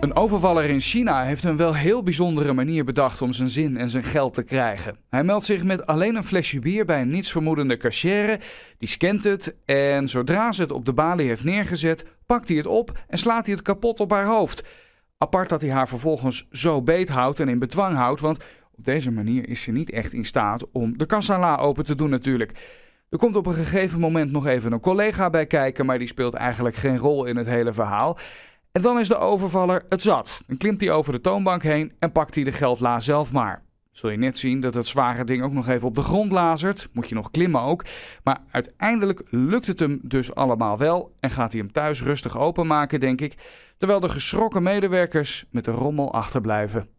Een overvaller in China heeft een wel heel bijzondere manier bedacht om zijn zin en zijn geld te krijgen. Hij meldt zich met alleen een flesje bier bij een nietsvermoedende kassière, Die scant het en zodra ze het op de balie heeft neergezet, pakt hij het op en slaat hij het kapot op haar hoofd. Apart dat hij haar vervolgens zo beet houdt en in bedwang houdt, want op deze manier is ze niet echt in staat om de kassala open te doen natuurlijk. Er komt op een gegeven moment nog even een collega bij kijken, maar die speelt eigenlijk geen rol in het hele verhaal. En dan is de overvaller het zat. Dan klimt hij over de toonbank heen en pakt hij de geldla zelf maar. Zul je net zien dat het zware ding ook nog even op de grond lazert. Moet je nog klimmen ook. Maar uiteindelijk lukt het hem dus allemaal wel. En gaat hij hem thuis rustig openmaken, denk ik. Terwijl de geschrokken medewerkers met de rommel achterblijven.